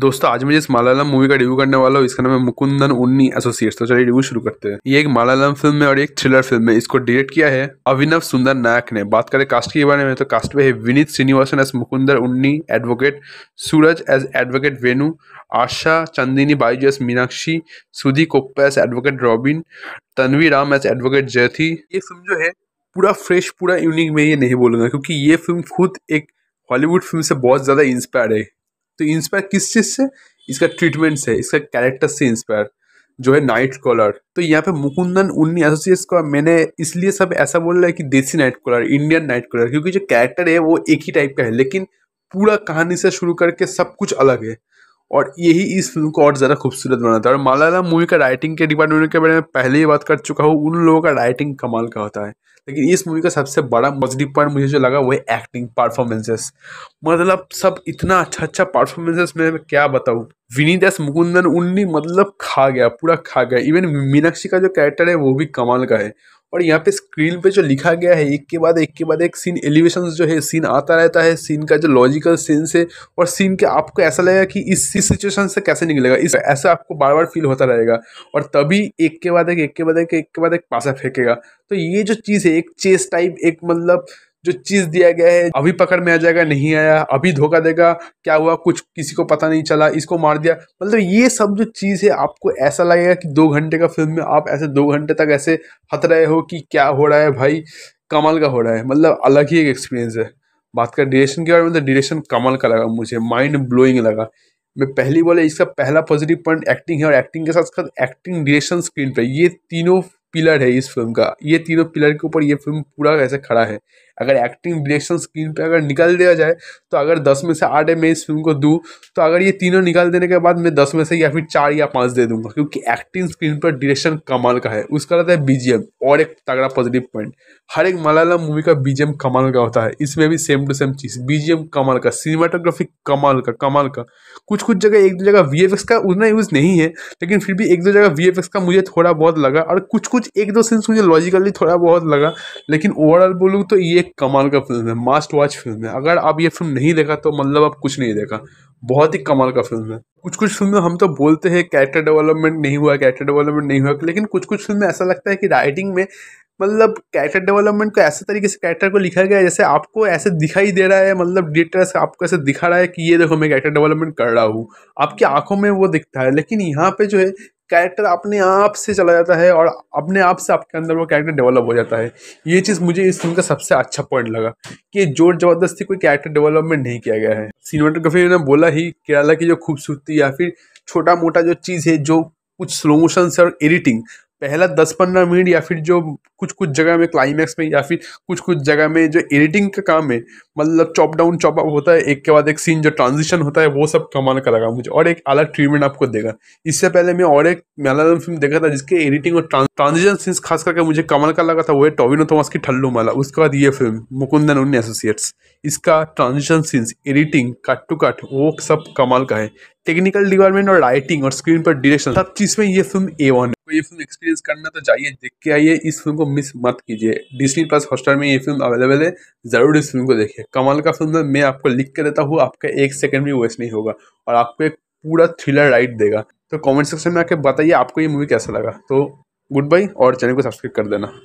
दोस्तों आज मैं जिस मलयालम मूवी का रिव्यू करने वाला हूँ इसका नाम है मुकुंदन उन्नी एसोसिएट्स तो चलिए रिव्यू शुरू करते हैं ये एक मलयालम फिल्म है और एक थ्रिलर फिल्म है इसको डायरेक्ट किया है अभिनव सुंदर नायक ने बात करें कास्ट के बारे में तो कास्ट में है Vineet Srinivasan as Mukundan Unni advocate Suraj as advocate Venu Asha Chandini Baiju as Meenakshi Sudhi Koppa as advocate Robin Tanvi Ram as advocate Jayathi ये फिल्म जो है पूरा फ्रेश पूरा यूनिक में ये नहीं बोलूंगा क्योंकि ये फिल्म खुद एक हॉलीवुड फिल्म से बहुत ज़्यादा इंस्पायर है तो इंस्पायर किस चीज़ से इसका ट्रीटमेंट से इसका कैरेक्टर से इंस्पायर जो है नाइट कॉलर तो यहाँ पे मुकुंदन उन्नी एसोसिएट्स को मैंने इसलिए सब ऐसा बोल रहा है कि desi night crawler Indian night crawler क्योंकि जो कैरेक्टर है वो एक ही टाइप का है लेकिन पूरा कहानी से शुरू करके सब कुछ अलग है और यही इस फिल्म को और ज़्यादा खूबसूरत बनाता है और मलाला मूवी का राइटिंग के डिपार्टमेंट के बारे में पहले ही बात कर चुका हूँ उन लोगों का राइटिंग कमाल का होता है लेकिन इस मूवी का सबसे बड़ा पॉजिटिव पॉइंट मुझे जो लगा है एक्टिंग परफॉर्मेंसेस मतलब सब इतना अच्छा अच्छा परफॉर्मेंसेस मैं क्या बताऊँ विनीत एस मुकुंदन उन्नी मतलब खा गया पूरा खा गया इवन मीनाक्षी का जो कैरेक्टर है वो भी कमाल का है और यहाँ पे स्क्रीन पे जो लिखा गया है एक के बाद एक के बाद एक सीन एलिवेशन जो है सीन आता रहता है सीन का जो लॉजिकल सेंस है और सीन के आपको ऐसा लगेगा कि इस सिचुएशन से कैसे निकलेगा इस ऐसा आपको बार बार फील होता रहेगा और तभी एक के बाद एक एक के बाद एक एक के बाद एक पासा फेंकेगा तो ये जो चीज़ है एक चेस टाइप एक मतलब जो चीज दिया गया है अभी पकड़ में आ जाएगा नहीं आया अभी धोखा देगा क्या हुआ कुछ किसी को पता नहीं चला इसको मार दिया मतलब ये सब जो चीज़ है आपको ऐसा लगेगा कि दो घंटे का फिल्म में आप ऐसे दो घंटे तक ऐसे हत रहे हो कि क्या हो रहा है भाई कमल का हो रहा है मतलब अलग ही एक एक्सपीरियंस है बात कर डिरेक्शन के बारे में तो कमल का लगा मुझे माइंड ब्लोइंग लगा मैं पहली बोले इसका पहला पॉजिटिव पॉइंट एक्टिंग है और एक्टिंग के साथ साथ एक्टिंग डिरेक्शन स्क्रीन पर ये तीनों पिलर है इस फिल्म का ये तीनों पिलर के ऊपर ये फिल्म पूरा ऐसे खड़ा है अगर एक्टिंग डिरेक्शन स्क्रीन पे अगर निकाल दिया जाए तो अगर दस में से आठ मैं इस फिल्म को दूँ तो अगर ये तीनों निकाल देने के बाद मैं दस में से या फिर चार या पाँच दे दूंगा क्योंकि एक्टिंग स्क्रीन पर डिरेक्शन कमाल का है उसका रहता है बीजीएम और एक तगड़ा पॉजिटिव पॉइंट हर एक मलयालम मूवी का बीजीएम कमाल का होता है इसमें भी सेम टू सेम चीज़ बीजीएम कमाल का सिनेमाटोग्राफी कमाल का कमाल का कुछ कुछ जगह एक दो जगह वी का उतना यूज़ नहीं है लेकिन फिर भी एक दो जगह वी का मुझे थोड़ा बहुत लगा और कुछ कुछ एक दो सेंस मुझे लॉजिकली थोड़ा बहुत लगा लेकिन ओवरऑल बोलूँ तो ये कमाल का फिल्म है मास्ट वॉच फिल्म है अगर आप ये फिल्म नहीं देखा तो मतलब आप कुछ नहीं देखा बहुत ही कमाल का फिल्म है कुछ कुछ में हम तो बोलते हैं कैरेक्टर डेवलपमेंट नहीं हुआ कैरेक्टर डेवलपमेंट नहीं हुआ लेकिन कुछ कुछ फिल्म में ऐसा लगता है कि राइटिंग में मतलब कैरेक्टर डेवलपमेंट को ऐसे तरीके से कैरेक्टर को लिखा गया है जैसे आपको ऐसे दिखाई दे रहा है मतलब डिटेल्स आपको ऐसे दिखा रहा है कि ये देखो मैं कैरेक्टर डेवलपमेंट कर रहा हूँ आपकी आंखों में वो दिखता है लेकिन यहाँ पे जो है कैरेक्टर अपने आप से चला जाता है और अपने आप से आपके अंदर वो कैरेक्टर डेवलप हो जाता है ये चीज़ मुझे इस फिल्म का सबसे अच्छा पॉइंट लगा कि जोर जबरदस्ती कोई कैरेक्टर डेवलपमेंट नहीं किया गया है सीनेमाटोग्राफी ने बोला ही केरला की जो खूबसूरती या फिर छोटा मोटा जो चीज़ है जो कुछ स्लो मोशन और एडिटिंग पहला दस पंद्रह मिनट या फिर जो कुछ कुछ जगह में क्लाइमैक्स में या फिर कुछ कुछ जगह में जो एडिटिंग का काम है मतलब चॉप डाउन चॉप अप होता है एक के बाद एक सीन जो ट्रांजिशन होता है वो सब कमाल करेगा मुझे और एक अलग ट्रीटमेंट आपको देगा इससे पहले मैं और एक मलयालम फिल्म देखा था जिसके एडिटिंग और ट्रांजिशन सीन्स खास करके मुझे कमाल का लगा था वो है टॉविनो थॉमस की ठल्लू माला उसके बाद ये फिल्म मुकुंदन उन्नी एसोसिएट्स इसका transition scenes editing cut to cut वो सब कमाल का है टेक्निकल डिपार्टमेंट और राइटिंग और स्क्रीन पर डायरेक्शन सब चीज़ में ये फिल्म ए वन तो ये फिल्म एक्सपीरियंस करना तो चाहिए देख के आइए इस फिल्म को मिस मत कीजिए डिस्नी प्लस हॉस्टार में ये फिल्म अवेलेबल है ज़रूर इस फिल्म को देखिए कमाल का फिल्म है मैं आपको लिख के देता हूँ आपका एक सेकेंड भी वेस्ट नहीं होगा और आपको एक पूरा थ्रिलर राइट देगा तो कॉमेंट सेक्शन में आके बताइए आपको ये मूवी कैसा लगा तो गुड बाई और चैनल को सब्सक्राइब कर देना